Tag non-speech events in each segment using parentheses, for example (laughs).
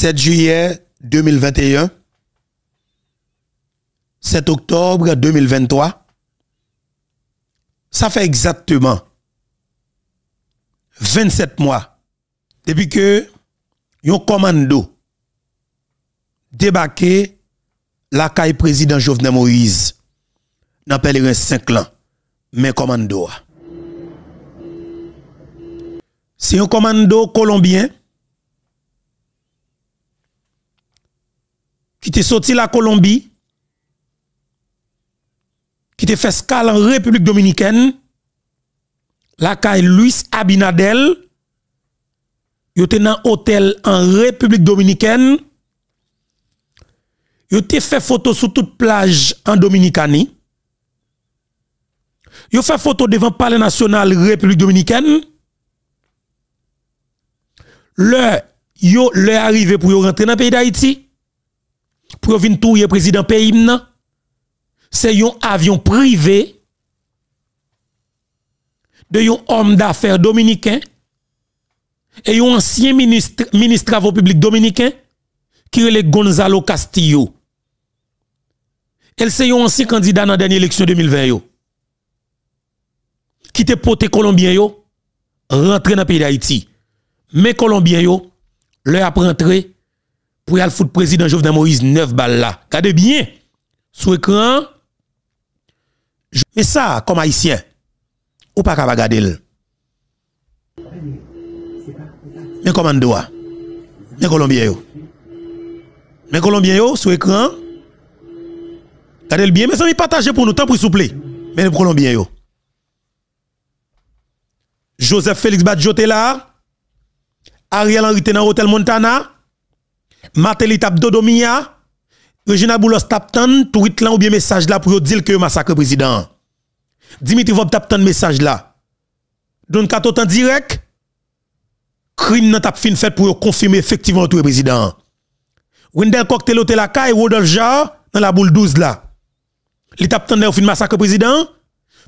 7 juillet 2021, 7 octobre 2023, ça fait exactement 27 mois depuis que un commando débarqué la caille président Jovenel Moïse dans pèlerin 5 ans mais commando c'est un commando colombien qui t'es sorti la Colombie, qui était fait scale en République dominicaine, la caille Luis Abinadel, il était dans un hôtel en République dominicaine, il était fait photo sur toute plage en Dominicanie, il fait photo devant le Palais national République dominicaine, le, yo, le arrivé pour rentrer dans le pays d'Haïti, pour venir touyer président pays c'est un avion privé de un homme d'affaires dominicain et un ancien ministre ministre travaux publics dominicain qui est Gonzalo Castillo. Elle c'est un ancien candidat dans la dernière élection 2020 yo. Qui te poté colombien yo rentrer dans le pays d'Haïti. Mais colombien yo leur a rentré pour y foot président Jovenel Moïse 9 balles là. Regardez bien. Sous écran. Mais ça, comme haïtien, ou pas capable regarder. Mais comment doit? Mais Colombien yo. Mais Colombien yo, sous écran. Regardez le bien, ça amis, partagez pour nous, tant pour s'il vous plaît. Mais le colombien yo. Joseph Félix Badjote là. Ariel Henry dans Hotel Montana. Matéli tape Dodomia, Regina Boulos tout tout tweet ou bien message là pour dire que massacre président. Dimitri Vob tape le message là. Don Kato tan direct, crime nan tap fin fait pour confirmer effectivement tout le président. Wendel Cocktail la caille, Rodolphe Jarre, dans la boule 12 là. Li tape tan fin massacre président,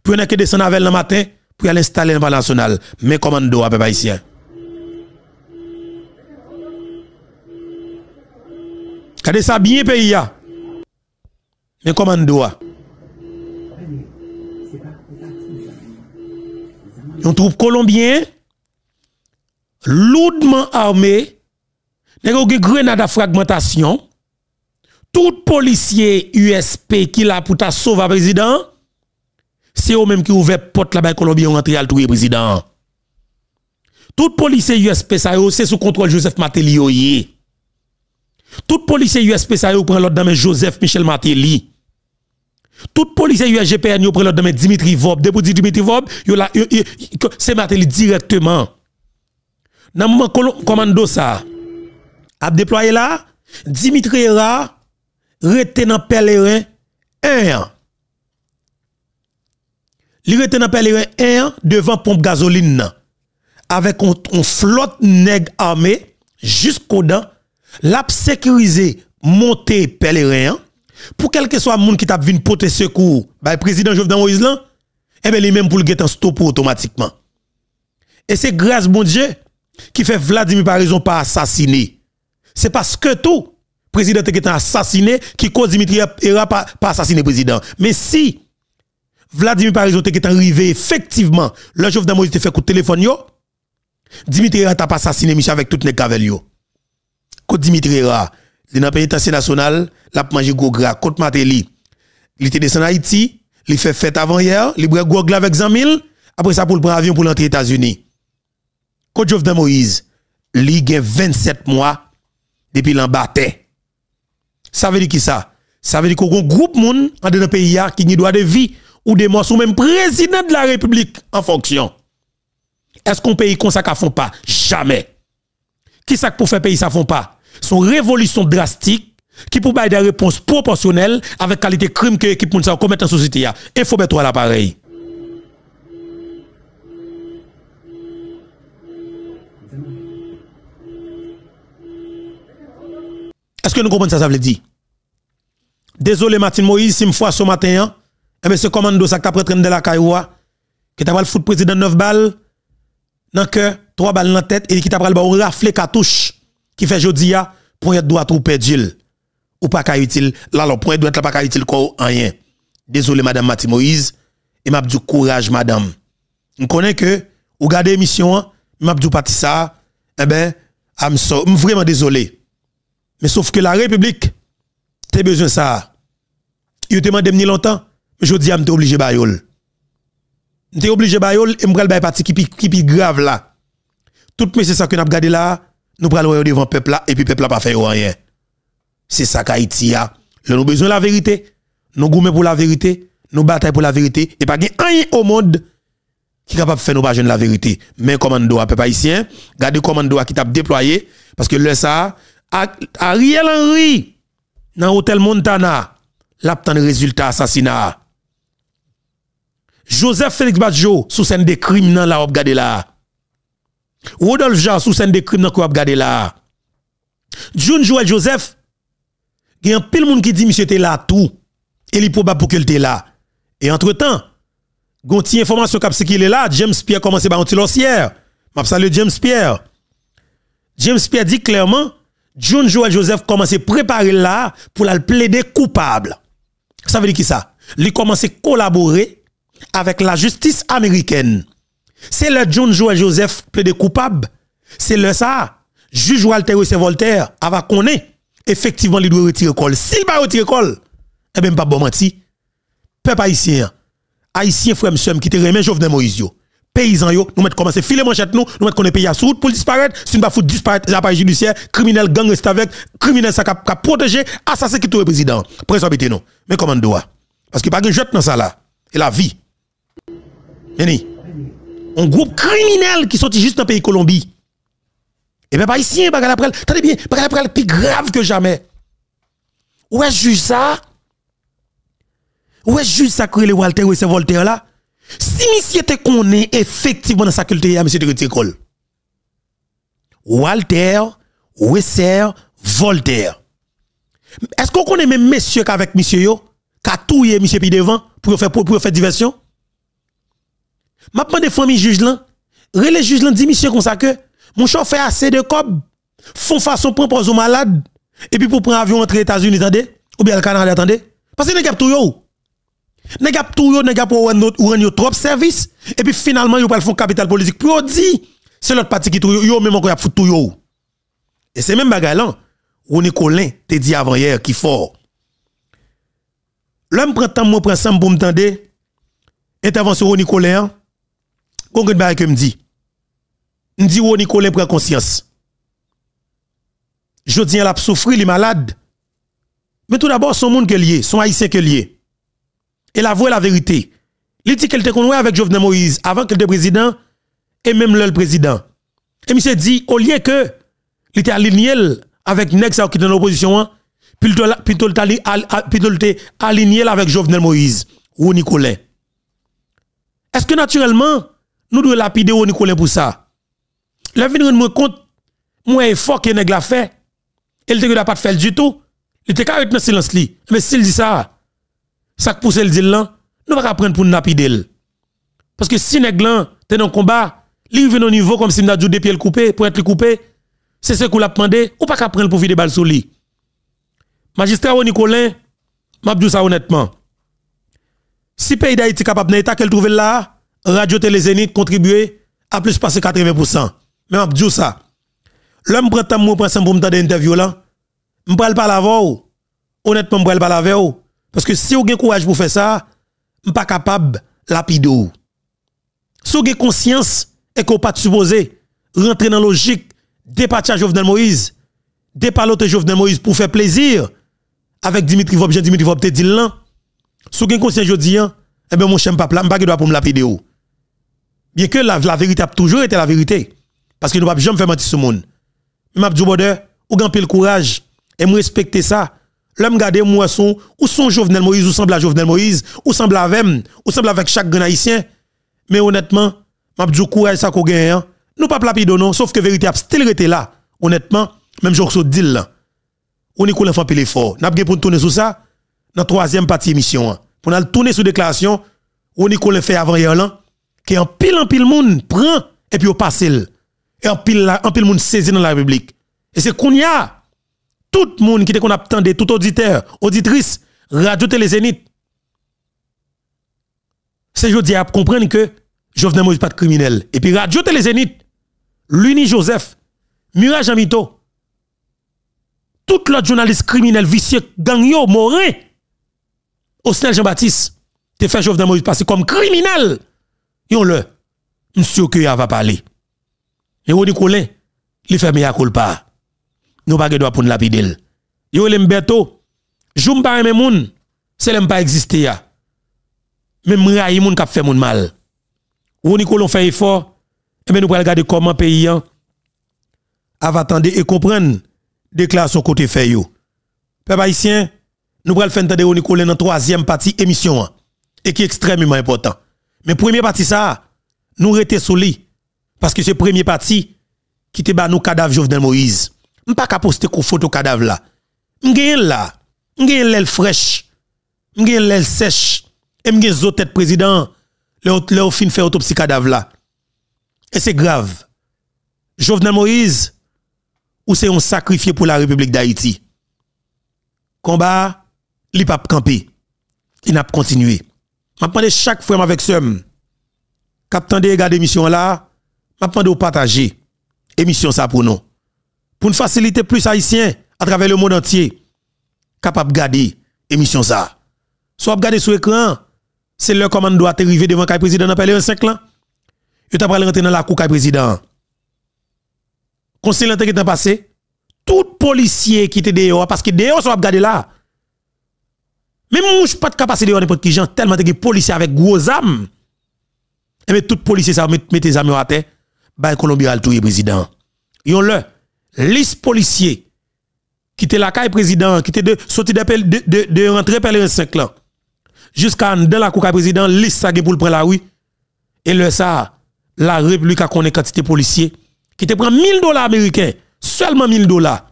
pour yon que descendre avec le matin, pour aller installer le national. Mais commando à peu haïtien. Kade ça bien pays Mais comment on doit Une troupe colombienne lourdement armée, avec des grenade à fragmentation. Tout policier USP qui l'a pour ta sauver président, c'est eux même qui ouvrent porte là-bas colombien rentrer à le président. Tout policier USP ça c'est sous contrôle Joseph Matelio tout policier USP ça prend l'autre dans Joseph Michel Matéli. Tout policier USGPN prend l'autre de Dimitri Vob. Depuis Dimitri Vob, c'est Matéli directement. Dans le moment commando ça, a déployé là, Dimitri Ra, rete dans pèlerin 1 an. Li retenu dans pèlerin 1 an devant pompe gasoline Avec on, flotte nèg armé jusqu'au dents L'App sécurisé monter pèlerin pour quel que soit monde qui t'a pour porter secours par bah, président Jovenel Moïse là eh ben les même pour le en stop automatiquement et c'est grâce bon Dieu qui fait Vladimir Parizon pas assassiné c'est parce que tout président est assassiné qui cause Dimitri Era pas pas assassiné président mais si Vladimir Parizon est arrivé effectivement le Jovenel Moïse te fait coup le téléphone yo Dimitri Era t'a pas assassiné Michel avec toutes les cavaliers Côte Dimitri Ra, il dans national, l'a manje gros gras, Côte Mateli. Il était descendu en Haïti, il fait fête avant hier, il prend gros avec Zamil, après ça pour le prendre avion pour l'entrée aux États-Unis. Côte Jovenel Moïse, il a 27 mois depuis l'embatté. Ça veut dire qui ça? Ça veut dire qu'on un groupe moun en dans pays qui ni doit de vie ou de mort ou même président de la République en fonction. Est-ce qu'on paye qu'on ça ne pas? Jamais. Qui ça pour faire pays ça font pas? son révolution drastique qui pour être des réponses proportionnelles avec qualité crime que l'équipe moun commet en société Il faut mettre à l'appareil. Est-ce que nous comprenons ça, ça veut dire? Désolé, Martin Moïse, si me fois ce matin, hein, eh ce commando ça qui a de la Kayoua qui t'a le foot président 9 balles, dans que 3 balles dans la tête, et qui t'a le raflé cartouche qui fait jodi a, être droit ou perdu. Ou pas ka utile, là, le point droit la pas ka utile quoi, rien. Désolé, madame Mati Moïse, et m'a du courage, madame. On connaît que, ou gade émission, hein, m'a du parti ça, eh ben, so, vraiment désolé. Mais sauf que la République, t'es besoin ça. Il te demandé ni longtemps, mais je dis, t'es obligé bayol. T'es obligé bayol, et m'bral bay parti qui est grave là. Tout mais c'est ça que n'a gardé là, nous prenons devant le peuple et puis le peuple n'a pas fait rien. C'est ça qu'Haïti a. Nous nous besoin de la vérité. Nous gourmons pour la vérité. Nous bataillons pour la vérité. Et pas rien au monde qui est capable de faire nous pas la vérité. Mais commando à peuple haïtien, regardez commando qui t'a déployé. Parce que le ça, Ariel Henry, dans l'hôtel Montana, là, le résultat assassinat. Joseph Félix Badjo, sous scène des crimes, là, regardez là. Rodolphe Jean, sous scène de crime, qu'on regarder là. John Joel Joseph, il y a un pile monde qui dit, monsieur, t'es là tout. Et il est probable pour qu'il là. Et entre-temps, il y a information qu'il est là. James Pierre commence par un petit lossière. Je James Pierre. James Pierre dit clairement, John Joel Joseph commence à préparer là pour la plaider coupable. Ça veut dire qui ça? Il commence à collaborer avec la justice américaine. C'est le John Joël Joseph peut coupable. C'est le ça. Juge Walter et Voltaire avant qu'on ait effectivement il doit retirer col. S'il pas retirer col, eh ben pas bon menti. Peuple haïtien, haïtien frère monsieur qui te remet Jovenel Moïse yo. Paysan yo, nous mettons commencer filer manchette nous, nous mettons qu'on pays à sous pour disparaître, si nous pas foutre disparaître l'appareil judiciaire, criminel gang reste avec, criminel ça cap protéger, assassin qui le président. Président nous. Mais comment doit Parce que pas de dans ça là. Et la vie un groupe criminel qui sortit juste dans le pays Colombie. Et eh bien, ben, pas ici, bagal après, bien, bagarre après, plus grave que jamais. Où est-ce juste ça? Où est-ce juste ça que le Walter et ce Voltaire là? Si monsieur te connaît effectivement dans sa culture, monsieur de l'école, Walter, Wesser, Voltaire. Est-ce qu'on connaît même monsieur qu'avec monsieur yo? a tout monsieur puis devant pour pour faire diversion? m'a demandé famille juge là, relais juge là dit monsieur comme ça que mon chauffeur assez de cob font façon pour poser malade et puis pour prendre avion entre États-Unis attendez ou bien le Canada attendez parce que nèg tout yo nèg tout yo nèg pour rendre trop service et puis finalement yo pas le fond capital politique pour dit c'est l'autre parti qui tout yo même encore y a fout tout yo et c'est même bagay là Ronnie Colin te dit avant hier qui fort l'homme prend temps moi prend pour m'entendre. intervention Ronnie Colin hein. Je que me dit. dit oh, prend conscience. Je dis la souffrir, il est malade. Mais tout d'abord, son monde qu'il est, son haïtien qu'il lié. Et la voix la vérité. Il dit qu'elle était connu avec Jovenel Moïse avant qu'il soit président et même le président. Et monsieur dit au lieu que il était aligné avec Nexa qui était dans l'opposition hein, plutôt plutôt aligné avec Jovenel Moïse ou oh, Nicolas. Est-ce que naturellement nous devons lapider au Nicolas pour ça. La vin rend moi compte, moi effort que nèg la fait, elle te pas fait du tout. Il te carrément dans silence Mais s'il dit ça, ça pousse le dit là, nous va apprendre pour lapider. Parce que si nèg là t'es dans combat, il vient au niveau comme si n'a des pieds coupés pour être coupé, c'est ce qu'on a demandé, ou pas qu'à prendre pour vider balle sur lui. Magistrat au Nicolas, m'a dit ça honnêtement. Si pays d'Haïti capable d'état qu'elle trouve là, Radio Télé Zénith contribué à plus passer 80%. Mais on dit ça. L'homme prend à moi pour me donner interview là. ne parle pas laver. Oh. Honnêtement, je ne parle pas laver. Oh. parce que si vous avez courage pour faire ça, suis pas capable la oh. Si vous avez conscience et que vous pas supposé rentrer dans la logique dépatcher Jovenel Moïse, l'autre Jovenel Moïse pour faire plaisir avec Dimitri Vob, Dimitri Vob te dit là. Si vous avez conscience je dis, eh bien mon chemin papa, je pas pour me lapider. Bien que la, la vérité a toujours été la vérité. Parce que nous ne pouvons jamais faire mentir ce monde. Mais je dis, ou gagne le courage, et me respecter ça. L'homme garde moi son, ou son Jovenel Moïse, ou semble la Jovenel Moïse, ou semble à Vem, ou semble avec chaque grand haïtien. Mais honnêtement, m'a dit courage ça qu'on gagne, hein. nous pas plapido non, sauf que vérité a still été là. Honnêtement, même que ce deal là. On est l'enfant pile fort. N'a pas pour tourner sur ça, dans troisième partie émission. Hein. Pour nous tourner sur déclaration, on est fait avant hier là. Qui en pile en pile monde prend et puis au passe et en pile en pile monde saisi dans la République. Et c'est qu'on y a tout le monde qui qu'on attendait tout auditeur, auditrice, radio télé Zénith. C'est jodi à comprendre que Jovenel Moïse pas de criminel et puis radio télé Zénith, Luni Joseph, Mirage Amito. Tout l'autre journaliste criminel vicieux gang yo au Osnel Jean-Baptiste, te fait Jovenel Moïse passer comme criminel. Yon le, monsieur que va parler. Et on dit Colin, il fait meilleur Nous pas droit pour la pidel. Yo m'beto, joum pa même moun, c'est pa pas exister ya. Même raï moun k'ap fè moun mal. Ou ni kolon fait effort, et ben nous pral regarder comment pays yon va attendre et comprendre son côté fait yo. Peuple haïtien, nous pral faire entendre Nicolas dans troisième partie émission et qui extrêmement important. Mais première partie ça, nous rester solides. parce que c'est premier parti qui te bas nous cadavre Jovenel Moïse. On pas poster qu'on photo cadavre là. suis là, m'gagne l'aile fraîche, m'gagne l'aile sèche et suis zo tête président le fin fait autopsie cadavre là. Et c'est grave. Jovenel Moïse ou c'est un sacrifié pour la République d'Haïti. Combat, il pas camper. Il n'a pas continué. Maintenant, chaque frère avec somme, captain de regarder l'émission là, maintenant pour partager émission ça pour nous. Pour nous faciliter plus haïtiens à travers le monde entier, capable de garder émission ça. Soit regarder sur l'écran, c'est le commande doit arriver devant le président dans le 5 là. Et tu rentrer dans la cour du président. Conseil qui est passé, tout policier qui était dehors, parce que dehors, soit regarder là, même mouche pas de capacité de n'importe qui gens tellement de policiers avec gros âmes. Et eh mais tout policier ça met tes amis à terre. Bah Colombie a le président. Yon le liste policier qui était la caille président, qui était de sortir de, de, de, rentrer par les 5 ans, Jusqu'à de la cour président liste ça pour le prendre la oui. Et le ça la République a connu quantité policier qui te prend 1000 dollars américains, seulement 1000 dollars.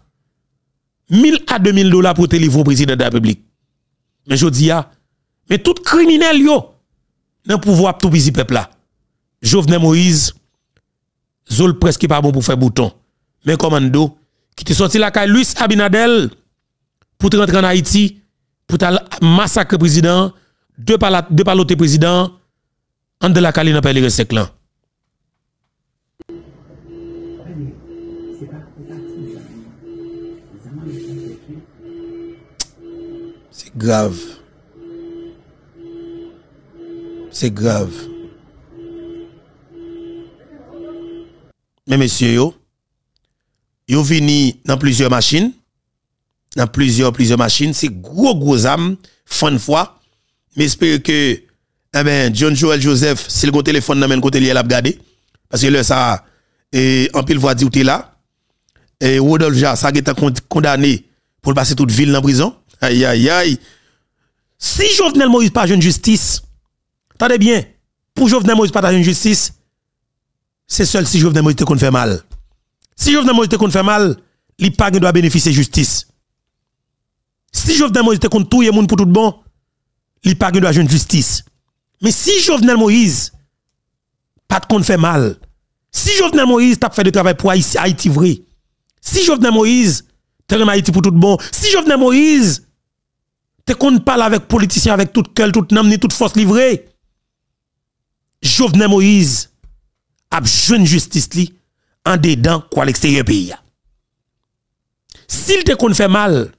1000 à 2000 dollars pour te livrer au président de la République. Mais je dis, mais tout criminel, yo, pas le pouvoir tout petit peuple là. Jovenel Moïse, Zol presque pas bon pour faire bouton. Mais commando, qui te sorti la caille Luis Abinadel pour te rentrer en Haïti, pour te massacrer président, deux par l'autre président, en de la caline dans le les grave. C'est grave. Mais messieurs, yo, yo vini dans plusieurs machines, dans plusieurs, plusieurs machines, c'est gros, gros âme, fin de fois. Mais j'espère que, eh ben, John Joel Joseph, si le téléphone n'a côté lié, a regardé Parce que là, ça, et en pile voix dit là. Et Rodolphe ça a été condamné pour passer toute ville en prison. Aïe, aïe, aïe. Si Jovenel Moïse pas jeune justice, attendez bien, pour Jovenel Moïse pas jeune justice, c'est seul si Jovenel Moïse te qu'on fait mal. Si Jovenel Moïse te qu'on fait mal, l'IPAG doit bénéficier justice. Si Jovenel Moïse te qu'on tout le monde pour tout bon, il pas doit jeune justice. Mais si Jovenel Moïse pas qu'on fait mal, si Jovenel Moïse t'a fait de travail pour Haïti, vrai, si Jovenel Moïse te Haïti pour tout bon, si Jovenel Moïse c'est qu'on parle avec politiciens avec toute cœur, toute nom, ni toute force livrée. Jovenel Moïse a une justice li en dedans quoi l'extérieur pays. S'il te qu'on fait mal,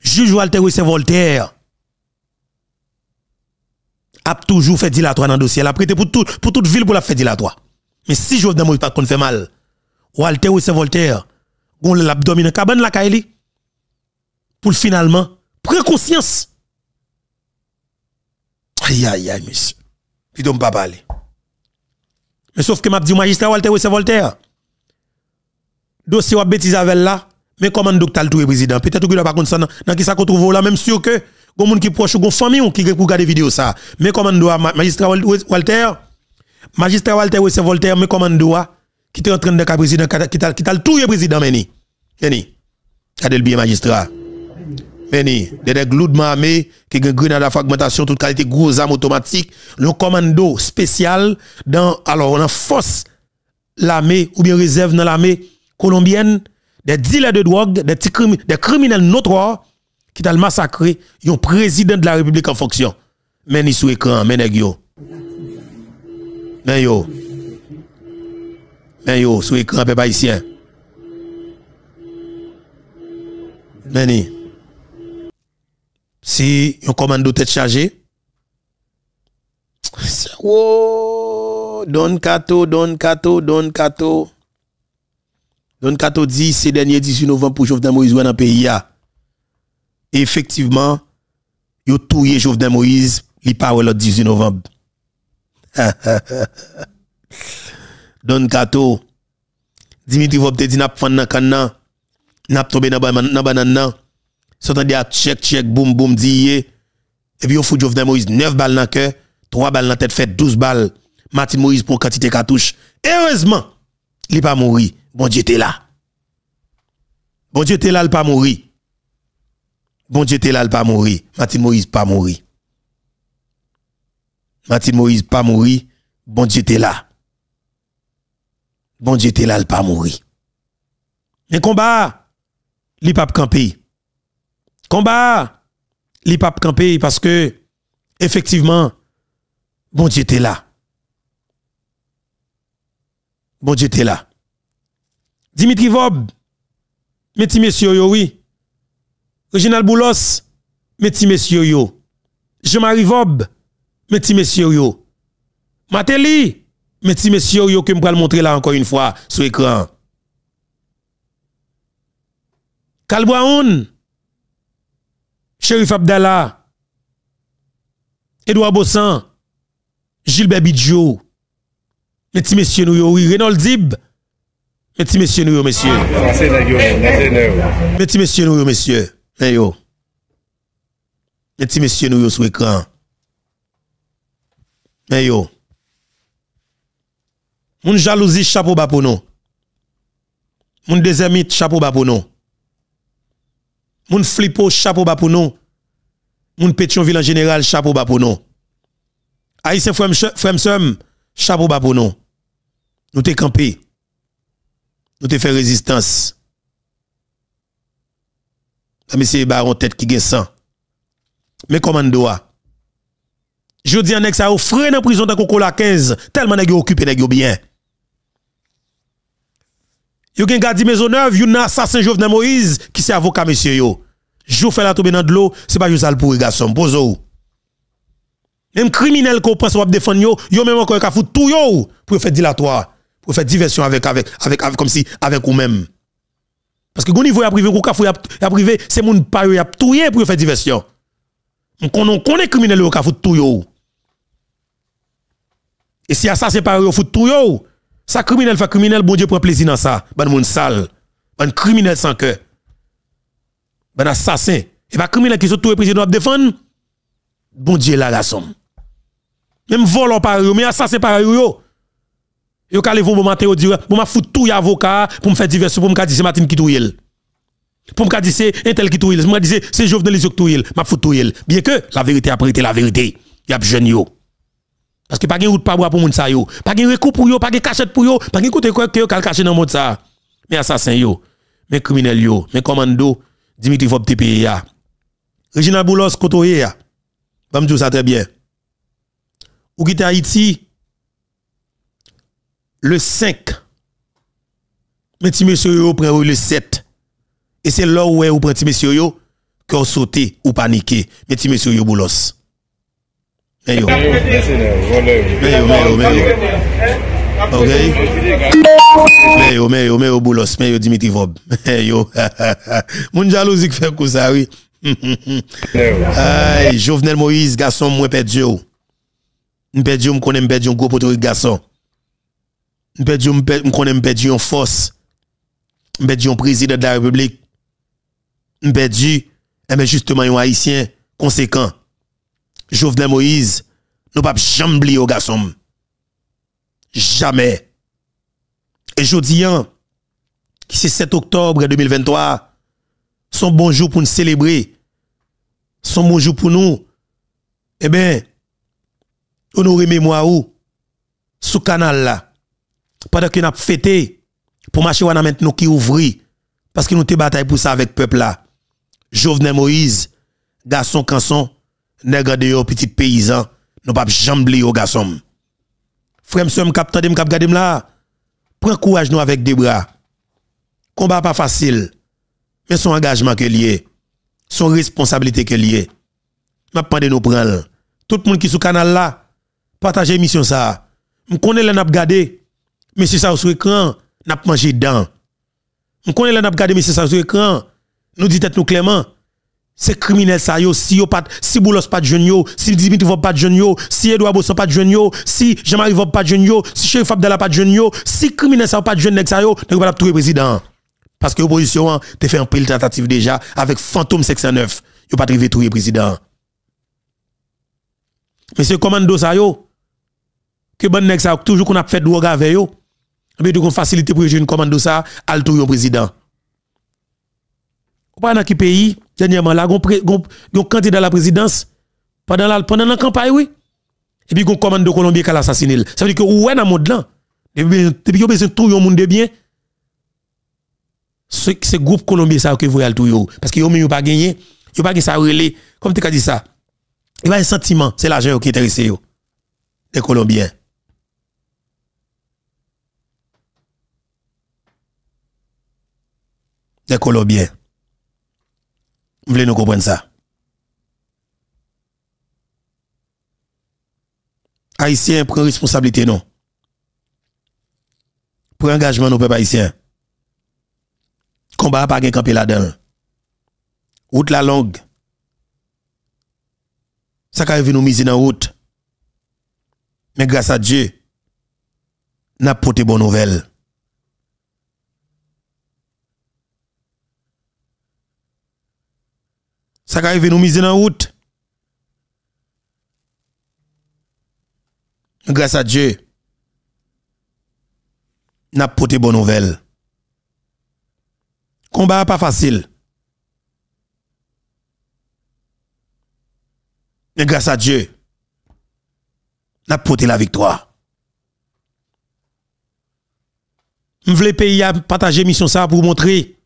juge Walter c'est Voltaire a toujours fait dilatoire dans le dossier. Il a prêté pour, pour toute ville pour la faire dilatoire. Mais si Jovenel Moïse pas qu'on fait mal, Walter c'est Voltaire, on l'a dans cabane la pour finalement préconscience conscience. Aïe, aïe, aïe, monsieur. Puis donc, pas parler. Mais sauf que m'a dit magistrat Walter, c'est Voltaire. Dossier ou bêtise avec là, mais comment docteur tout président? Peut-être que là, pas compris ça, dans qui ça qu'on trouve là, même sûr que, gon moun qui proche, gon famille ou qui regarde vidéo ça. Mais comment doit magistrat Walter? Magistrat Walter, c'est Voltaire, mais comment doit? Qui est en train de président, qui t'a tout président, mais ni. Regardez le bien magistrat. Béni, des de armé, qui ont grenade à fragmentation, toute qualité, gros armes automatiques, le commando spécial dans, alors, on force l'armée ou bien réserve dans l'armée colombienne, des dealers de drogue, des, criminels notoires qui ont massacré un président de la République en fonction. Meni sous écran, men yo. Men yo. Men yo, sous écran, peuple haïtien. Meni si un commando tête chargée, oh, Don Kato, Don Kato, Don Kato, Don Kato dit, c'est dernier 18 novembre pour Jovenel Moïse dans le pays. Effectivement, tout touye Jovenel Moïse, li parle (laughs) le 18 novembre. Don Kato, Dimitri Vopte dit, n'a pas nan kan n'a pas tombé dans banan nan s'entendait à ah, check, check, boum, boum, dié. Et puis, on fout Jovenel Moïse 9 balles dans le cœur, 3 balles dans la tête, fait 12 balles. Martin Moïse pour quantité cartouche. Heureusement, il n'est pas mort. Bon Dieu, t'es là. Bon Dieu, t'es là, il n'est pas mort. Bon Dieu, t'es là, il n'est pas mort. Martin Moïse, pas mort. Martin Moïse, pas mort. Bon Dieu, t'es là. Bon Dieu, t'es là, il n'est pas mort. Mais combat, il n'est pas campé. Combat, l'IPAP pas camper parce que, effectivement, bon Dieu était là. Bon Dieu était là. Dimitri Vob, meti messieurs yo, oui. Reginald Boulos, meti messieurs yo. Jean-Marie Vob, meti messieurs yo. Mateli, meti messieurs yo, que je vais montrer là encore une fois sur l'écran. Calbraoun, Chérif Abdallah, Edouard Bossan, Gilbert Bidjo, les petits messieurs nous, oui, Renold Dib, les petits messieurs nous, messieurs. Les messieurs nous, messieurs. Hein, messieurs nous, sur yo. Hein, Mon jalousie, chapeau bas pour nous. Mon désamite, chapeau pour nous. chapeau bas pour nous. Moun ville en général, chapeau bas pour nous. Haïtien Fremsem, chapeau bas pour nous. Nous t'es campé. Nous t'es fait résistance. La monsieur baron tête qui gagne sang. Mais comment doit Je dis en ex a freine dans prison de Coco la 15 tellement nèg occupé nèg bien. Yo gen gadi maison neuve, n'a assassin Jovenel Moïse qui c'est avocat monsieur yo. Jou fait la tomber dans de l'eau, c'est pas juste ça pour les pose Même criminel qu'on pense ou défendre yo, yo même encore à foutre tout yo pour faire dilatoire, pour faire diversion avec avec avec, comme si avec même. Parce que quand niveau a privé ou ka y a privé, c'est moun pa Qui a tout pour faire diversion. On connaît criminel ou ka foutre tout yo. Et si à ça c'est pas il fout tout yo, ça criminel fait criminel, bon Dieu prend plaisir dans ça, ban moun sale, un criminel sans cœur ben assassin. Et pas criminel qui sont tous les présidents à défendre. Bon Dieu, la rassemble. Même volant par eux, mais assassin par eux. Yo kale vous vous matin yo dire pour m'a foutu tout avocat pour me faire diversion pour me dire c'est Martin qui touille. Pour me dire c'est un tel qui touille, me dire c'est Jovenel qui touille, m'a tout touille. Bien que la vérité a prêté la vérité. Y a jeune yo. Parce que pas de route pas pour moun sa yo, pas de recours pour yo, pas de cachette pour yo, pas de côté que yo kal caché dans monde ça. Mais assassin yo, mais criminel yo, mais commando Dimitri Fop Reginald Regina Boulos Kotoye, va me dire ça très bien. Ou quitte Haïti, le 5, mais si monsieur yo prend le 7, et c'est là où vous prenez monsieur yo, que vous ou paniquez, mais si monsieur yo Boulos. mais yo. Ok? Mais yo, mais yo, mais Boulos, mais Dimitri Vob. (laughs) yo, (laughs) mon jalousie qui fait ça, oui. (laughs) Aïe, Jovenel Moïse, garçon, moi, perdu. perdu, connais, m'kone perdu un gros poteau garçon. perdu, connais, m'kone perdu en force. perdu un président de la République. et mais eh ben, justement, un haïtien conséquent. Jovenel Moïse, nous pas jamais oublier au garçon jamais. Et je dis, hein, c'est 7 octobre 2023, son bon jour pour nous célébrer, son bonjour pour nous. Eh bien, honorer mémoire où, sous canal là, pendant que nous fêté, pour marcher maintenant qui ouvrit, parce que nous avons bataille pour ça avec le peuple là. Jovenel Moïse, garçon canson, nègre de petit paysan, nous pas jambler au garçon frère sommes cap tande cap gade là prends courage nous avec des bras combat pas facile mais son engagement que lié son responsabilité que lié m'a pande nous prendre tout le monde qui sous canal là partagez mission ça Je connais les n'a gardé mais c'est ça sur écran n'a mangé dedans Je connais les n'a qui mais c'est ça sur écran nous dit tête nous clairement c'est criminel ça yo si yo pas si Boulos pas de yo si Dimitri va pas de yo si Edouard Bosson pas de yo si Jean-Marie va pas de yo si Chef Abdallah pas de yo si criminel ça pas de jeune ça ne ne pas trouver président parce que l'opposition hein, te fait un pile tentative déjà avec fantôme 609 yo pas trouver le président Mais Monsieur commando ça yo que bon nèg ça toujours qu'on a fait drogue avec yo mais eh qu'on facilité pour une commando ça al trouver président ou pas dans qui pays dernièrement, là, un candidat à la présidence pendant la, pendant campagne, oui. Et puis, un commande de colombien qui a assassiné. Ça veut dire que, ouais, dans le monde là, depuis qu'on besoin de tout le monde de bien, ce, groupe colombien, ça, que vous parce que vous n'avez pas gagné, vous n'avez pas ça relé. Comme tu as dit ça, il y a un sentiment, c'est l'argent qui est intéressé, les Colombiens. Les Colombiens. Vous voulez nous comprendre ça? Haïtiens, prend responsabilité, non? Pour engagement, nos peuples haïtiens. Combat pas qu'un camper là-dedans. Route la longue. Ça qui nous miser dans route. Mais grâce à Dieu, n'a porté bonne nouvelle. Ça arrive nous miser dans route. Grâce à Dieu, avons porté bonne nouvelle. Combat pas facile. Mais grâce à Dieu, avons porté la victoire. Je voulais payer partager mission ça pour vous montrer,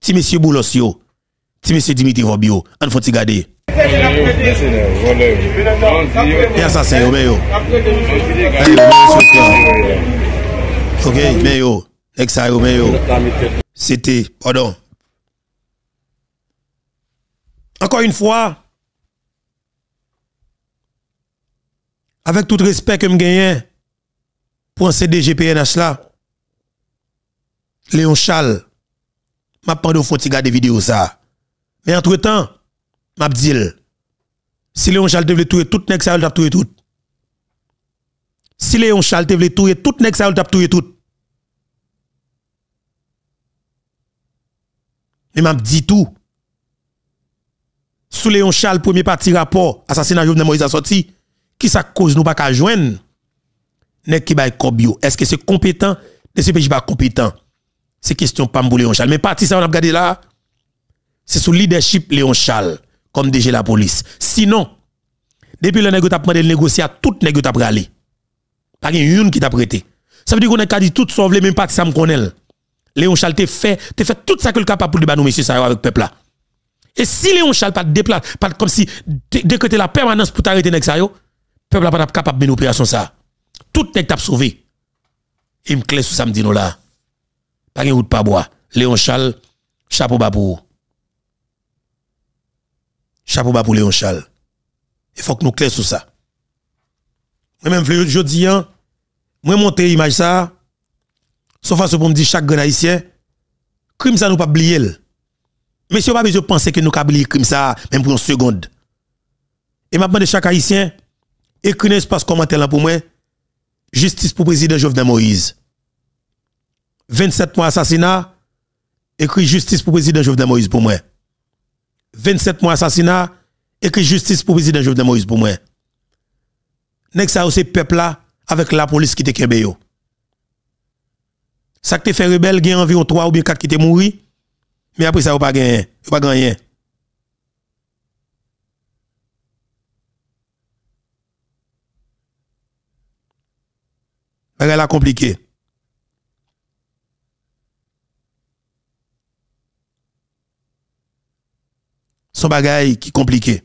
si monsieur Boulosio Ti M. Dimitri Robio, On ne gade. pas regarder. Ok, pardon. Encore une fois, avec tout respect que je gagne pour un CDGPNH là, Léon Charles, ma pas au faut garder vidéo ça. Mais entre-temps, m'a dit, si Léon Charles devait tout ça, il tourer tout. Si Léon Charles devait tout nèg ça, il tourer tout. Mais m'a dit tout. Sous Léon Charles premier parti rapport assassinat Jovenel Moïse a sorti, qui sa cause nous pas qu'à joindre nest qui Est-ce que c'est compétent? Est-ce que c'est pas compétent? C'est question pas Léon Charles, mais parti ça on a regardé là c'est sous leadership Léon Charles comme DG la police. Sinon, depuis le nègre t'a demandé de négocier à tout nègre t'a Pas une qui t'a prêté. Ça veut dire qu'on a dit tout sauvé, même pas que ça me connaît. Léon Charles t'a fait, fait tout ça que le capable pour débattre nous, monsieur, ça avec le peuple là. Et si Léon Charles pas déplace, pas comme si décrété la permanence pour t'arrêter nègre ça le peuple pas capable de mener opération ça. Tout t'es t'a sauvé. Il me clé sous samedi là. Pas de route pas bois. Léon Charles, chapeau bas pour chapeau bas pour Léon Chal. Il faut que nous clés sur ça. Moi-même, je dis, hein, moi monter image ça, sauf que, pour me dire chaque grand haïtien, crime ça nous pas oublier. Mais si on pas besoin de penser que nous avons oublier crime ça, même pour une seconde. Et maintenant, de chaque haïtien, écrit un espace commentaire là pour moi, justice pour président Jovenel Moïse. 27 mois assassinat, écrit justice pour président Jovenel Moïse pour moi. 27 mois assassinat, et justice pour le président Jovenel Moïse pour moi. Nèg ça aussi peuple là avec la police qui te kembe yo. Ça te fait rebelle a environ 3 ou bien 4 qui te mouri, Mais après ça ou pas gagné, ou pas gagné. elle la compliqué. son bagaille qui compliqué.